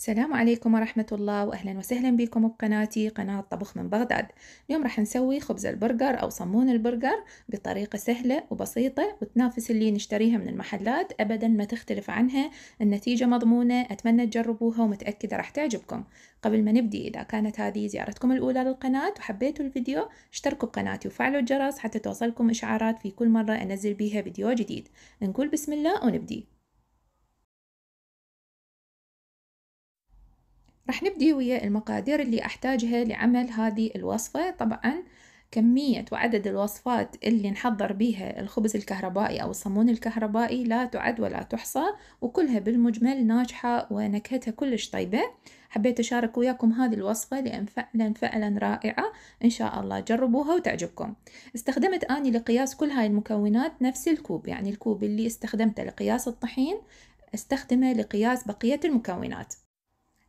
السلام عليكم ورحمة الله وأهلا وسهلا بكم بقناتي قناة طبخ من بغداد اليوم راح نسوي خبز البرجر أو صمون البرجر بطريقة سهلة وبسيطة وتنافس اللي نشتريها من المحلات أبدا ما تختلف عنها النتيجة مضمونة أتمنى تجربوها ومتأكدة راح تعجبكم قبل ما نبدي إذا كانت هذه زيارتكم الأولى للقناة وحبيتوا الفيديو اشتركوا بقناتي وفعلوا الجرس حتى توصلكم إشعارات في كل مرة أنزل بيها فيديو جديد نقول بسم الله ونبدي رح نبدي ويا المقادير اللي أحتاجها لعمل هذه الوصفة طبعا كمية وعدد الوصفات اللي نحضر بيها الخبز الكهربائي أو الصمون الكهربائي لا تعد ولا تحصى وكلها بالمجمل ناجحة ونكهتها كلش طيبة حبيت أشارك وياكم هذه الوصفة لأن فعلا فعلا رائعة إن شاء الله جربوها وتعجبكم استخدمت أني لقياس كل هاي المكونات نفس الكوب يعني الكوب اللي استخدمته لقياس الطحين استخدمه لقياس بقية المكونات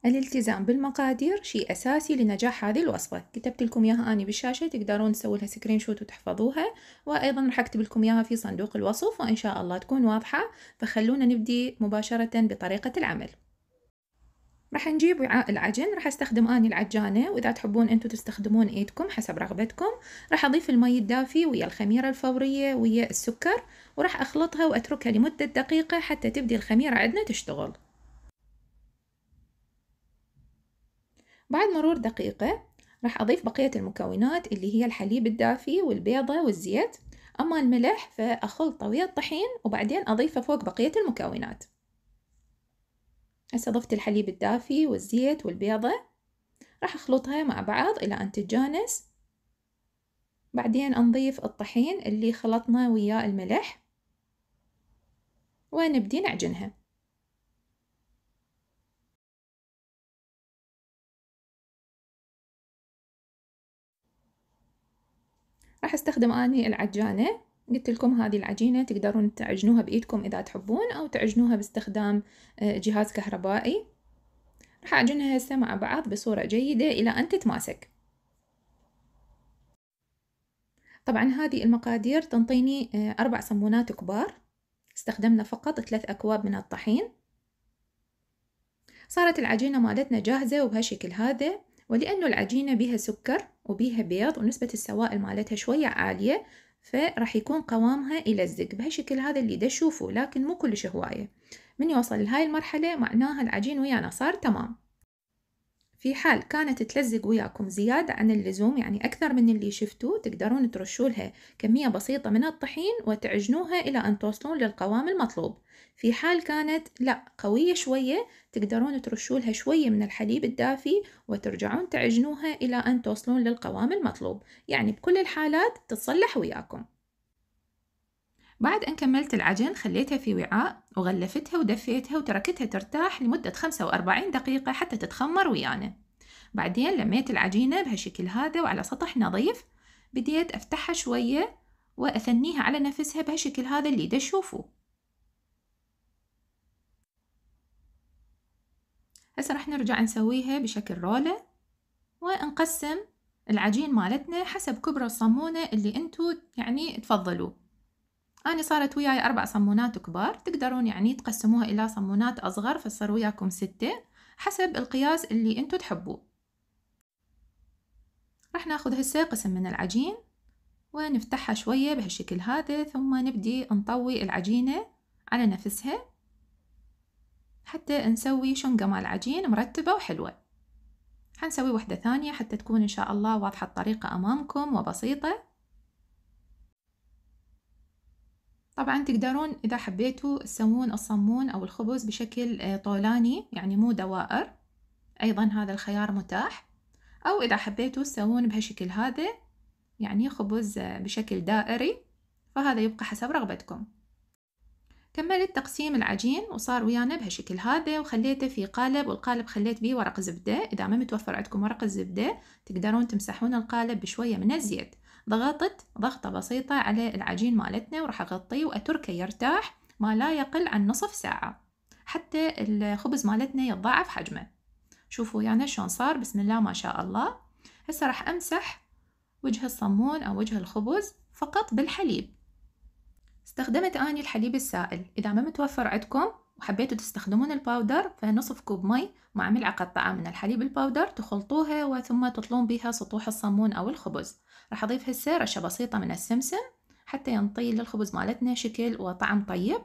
الالتزام بالمقادير شيء أساسي لنجاح هذه الوصفة كتبت لكم إياها اني بالشاشة تقدرون تسوي لها سكرين شوت وتحفظوها وأيضا راح أكتب لكم إياها في صندوق الوصف وإن شاء الله تكون واضحة فخلونا نبدي مباشرة بطريقة العمل راح نجيب وعاء العجن راح استخدم اني العجانة واذا تحبون انتم تستخدمون ايدكم حسب رغبتكم راح اضيف المي الدافي ويا الخميرة الفورية ويا السكر وراح اخلطها واتركها لمدة دقيقة حتى تبدي الخميرة عندنا تشتغل بعد مرور دقيقة راح أضيف بقية المكونات اللي هي الحليب الدافي والبيضة والزيت أما الملح فأخلطه ويا الطحين وبعدين أضيفه فوق بقية المكونات هسه ضفت الحليب الدافي والزيت والبيضة راح أخلطها مع بعض إلى أن تتجانس بعدين أنضيف الطحين اللي خلطنا وياه الملح ونبدي نعجنها راح استخدم أني العجانة قلت لكم هذه العجينة تقدرون تعجنوها بإيدكم إذا تحبون أو تعجنوها باستخدام آه، جهاز كهربائي راح أعجنها هسه مع بعض بصورة جيدة إلى أن تتماسك طبعا هذه المقادير تنطيني آه، أربع صمونات كبار استخدمنا فقط ثلاث أكواب من الطحين صارت العجينة مالتنا جاهزة وبهالشكل هذا ولأنه العجينة بها سكر وبها بيض ونسبة السوائل مالتها شوية عالية فراح يكون قوامها يلزق بهالشكل هذا اللي دا لكن مو كلش هواية من يوصل لهاي المرحلة معناها العجين ويانا صار تمام في حال كانت تلزق وياكم زيادة عن اللزوم يعني أكثر من اللي شفتوه تقدرون ترشوا لها كمية بسيطة من الطحين وتعجنوها إلى أن توصلون للقوام المطلوب في حال كانت لا قوية شوية تقدرون ترشوا لها شوية من الحليب الدافي وترجعون تعجنوها إلى أن توصلون للقوام المطلوب يعني بكل الحالات تتصلح وياكم بعد أن كملت العجن خليتها في وعاء وغلفتها ودفيتها وتركتها ترتاح لمدة 45 دقيقة حتى تتخمر ويانا بعدين لميت العجينة بهالشكل هذا وعلى سطح نظيف بديت أفتحها شوية وأثنيها على نفسها بهالشكل هذا اللي تشوفوه هسه راح نرجع نسويها بشكل رولة ونقسم العجين مالتنا حسب كبر الصمونة اللي انتو يعني تفضلوه أنا صارت وياي أربع صمونات كبار تقدرون يعني تقسموها إلى صمونات أصغر فصار وياكم ستة حسب القياس اللي أنتو تحبوه راح ناخذ هسه قسم من العجين ونفتحها شوية بهالشكل هذا ثم نبدي نطوي العجينة على نفسها حتى نسوي شنقة مع العجين مرتبة وحلوة حنسوي وحدة ثانية حتى تكون إن شاء الله واضحة الطريقة أمامكم وبسيطة طبعا تقدرون إذا حبيتوا تسوون الصمون أو الخبز بشكل آه، طولاني يعني مو دوائر أيضا هذا الخيار متاح أو إذا حبيتوا تسوون بهالشكل هذا يعني خبز آه، بشكل دائري فهذا يبقى حسب رغبتكم كملت تقسيم العجين وصار ويانا بهالشكل هذا وخليته في قالب والقالب خليت بيه ورق زبدة إذا ما متوفر عندكم ورق الزبدة تقدرون تمسحون القالب بشوية من الزيت ضغطت ضغطة بسيطة على العجين مالتنا وراح أغطيه وأتركه يرتاح ما لا يقل عن نصف ساعة حتى الخبز مالتنا يتضاعف حجمه شوفوا يعني شلون صار بسم الله ما شاء الله هسه راح أمسح وجه الصمون أو وجه الخبز فقط بالحليب استخدمت أني الحليب السائل إذا ما متوفر عندكم وحبيتوا تستخدمون الباودر فنصف كوب مي مع ملعقة طعام من الحليب الباودر تخلطوها وثم تطلون بها سطوح الصمون أو الخبز راح أضيف هسه رشة بسيطة من السمسم حتى ينطي للخبز مالتنا شكل وطعم طيب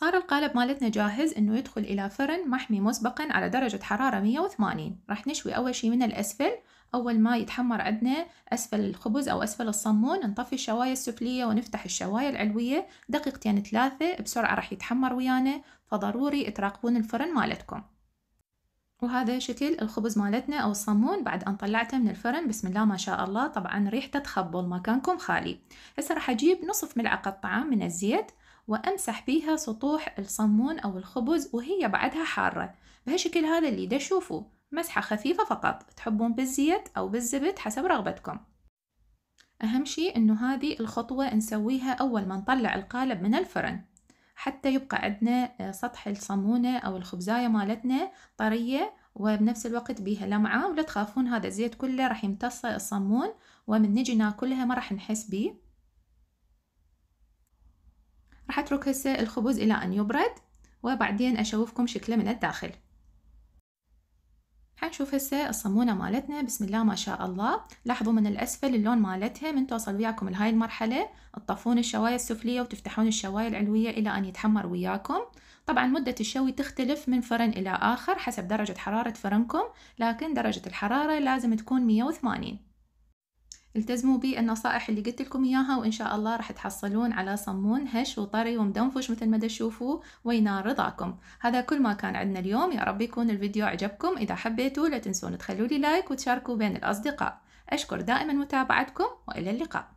صار القالب مالتنا جاهز انه يدخل الى فرن محمي مسبقا على درجة حرارة 180 راح نشوي اول شي من الاسفل اول ما يتحمر عندنا اسفل الخبز او اسفل الصمون نطفي الشواية السفلية ونفتح الشواية العلوية دقيقتين ثلاثة بسرعة راح يتحمر ويانا فضروري تراقبون الفرن مالتكم وهذا شكل الخبز مالتنا او الصمون بعد ان طلعته من الفرن بسم الله ما شاء الله طبعا ريحته تخبل مكانكم خالي هسه راح اجيب نصف ملعقه طعام من الزيت وأمسح بيها سطوح الصمون أو الخبز وهي بعدها حارة بهالشكل هذا اللي دشوفه مسحة خفيفة فقط تحبون بالزيت أو بالزبد حسب رغبتكم أهم شيء أنه هذه الخطوة نسويها أول ما نطلع القالب من الفرن حتى يبقى عندنا آه، سطح الصمونة أو الخبزاية مالتنا طرية وبنفس الوقت بيها لمعة ولا تخافون هذا الزيت كله راح يمتص الصمون ومن نجي ناكلها ما راح نحس بيه راح أترك هسه الخبز إلى أن يبرد وبعدين أشوفكم شكله من الداخل حنشوف هسه الصمونة مالتنا بسم الله ما شاء الله لاحظوا من الأسفل اللون مالتها من توصل وياكم لهاي المرحلة تطفون الشواية السفلية وتفتحون الشواية العلوية إلى أن يتحمر وياكم طبعا مدة الشوي تختلف من فرن إلى آخر حسب درجة حرارة فرنكم لكن درجة الحرارة لازم تكون 180 التزموا بالنصائح اللي قلت لكم اياها وان شاء الله راح تحصلون على صمون هش وطري ومدنفش مثل ما تشوفوا وينار رضاكم هذا كل ما كان عندنا اليوم يا رب يكون الفيديو عجبكم اذا حبيتوا لا تنسون تخلوا لي لايك وتشاركوا بين الاصدقاء اشكر دائما متابعتكم والى اللقاء